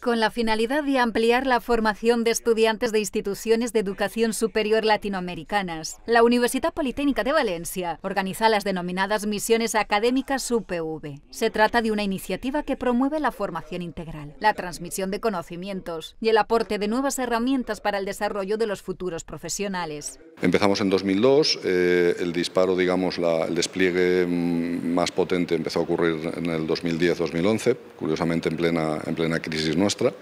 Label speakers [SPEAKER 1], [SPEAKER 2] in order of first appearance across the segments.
[SPEAKER 1] con la finalidad de ampliar la formación de estudiantes de instituciones de educación superior latinoamericanas. La Universidad Politécnica de Valencia organiza las denominadas Misiones Académicas UPV. Se trata de una iniciativa que promueve la formación integral, la transmisión de conocimientos y el aporte de nuevas herramientas para el desarrollo de los futuros profesionales.
[SPEAKER 2] Empezamos en 2002, eh, el disparo, digamos, el despliegue mm, más potente empezó a ocurrir en el 2010-2011, curiosamente en plena, en plena crisis nuestra.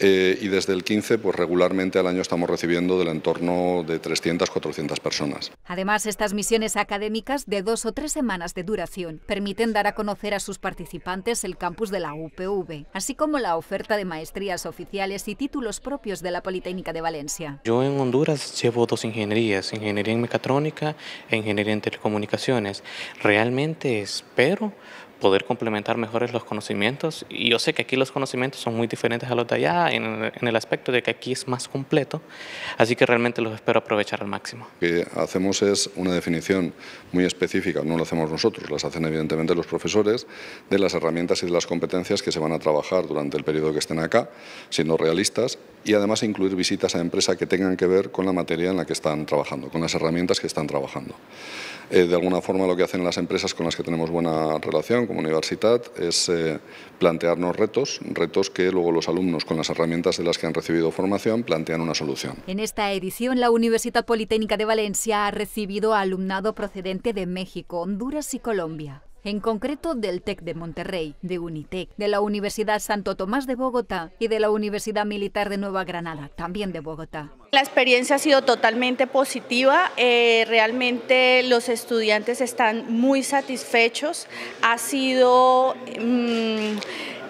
[SPEAKER 2] Eh, y desde el 15, pues regularmente al año estamos recibiendo del entorno de 300, 400 personas.
[SPEAKER 1] Además, estas misiones académicas de dos o tres semanas de duración permiten dar a conocer a sus participantes el campus de la UPV, así como la oferta de maestrías oficiales y títulos propios de la Politécnica de Valencia.
[SPEAKER 3] Yo en Honduras llevo dos ingenierías, ingeniería en mecatrónica e ingeniería en telecomunicaciones. Realmente espero poder complementar mejores los conocimientos. Y yo sé que aquí los conocimientos son muy diferentes a los de allá en, en el aspecto de que aquí es más completo, así que realmente los espero aprovechar al máximo.
[SPEAKER 2] Lo que hacemos es una definición muy específica, no lo hacemos nosotros, las hacen evidentemente los profesores, de las herramientas y de las competencias que se van a trabajar durante el periodo que estén acá, siendo realistas y además incluir visitas a empresas que tengan que ver con la materia en la que están trabajando, con las herramientas que están trabajando. Eh, de alguna forma lo que hacen las empresas con las que tenemos buena relación como universidad es eh, plantearnos retos, retos que luego los alumnos con las herramientas de las que han recibido formación plantean una solución.
[SPEAKER 1] En esta edición la Universidad Politécnica de Valencia ha recibido alumnado procedente de México, Honduras y Colombia en concreto del TEC de Monterrey, de UNITEC, de la Universidad Santo Tomás de Bogotá y de la Universidad Militar de Nueva Granada, también de Bogotá. La experiencia ha sido totalmente positiva, eh, realmente los estudiantes están muy satisfechos, ha sido... Mm,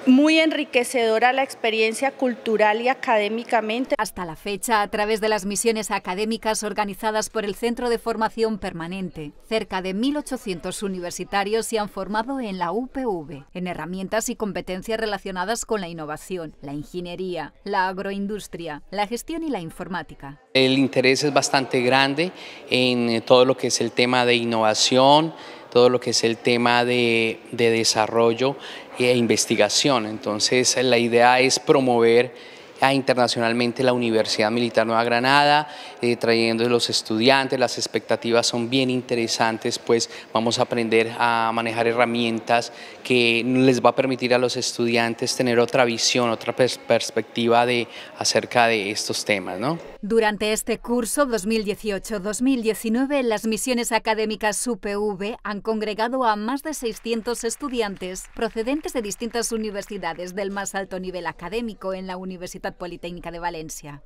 [SPEAKER 1] muy enriquecedora la experiencia cultural y académicamente. Hasta la fecha, a través de las misiones académicas organizadas por el Centro de Formación Permanente, cerca de 1.800 universitarios se han formado en la UPV, en herramientas y competencias relacionadas con la innovación, la ingeniería, la agroindustria, la gestión y la informática.
[SPEAKER 4] El interés es bastante grande en eh, todo lo que es el tema de innovación, todo lo que es el tema de, desarrollo e investigación. Entonces, la idea es promover internacionalmente la Universidad Militar Nueva Granada, trayendo eh, trayendo los estudiantes, las expectativas son bien interesantes, pues vamos a aprender a manejar herramientas que les va a permitir a los estudiantes tener otra visión, otra perspectiva de, acerca de estos temas.
[SPEAKER 1] Durante este curso 2018-2019, las misiones académicas UPV han congregado a más de 600 estudiantes procedentes de distintas universidades del más alto nivel académico en la Universidad Politécnica de Valencia.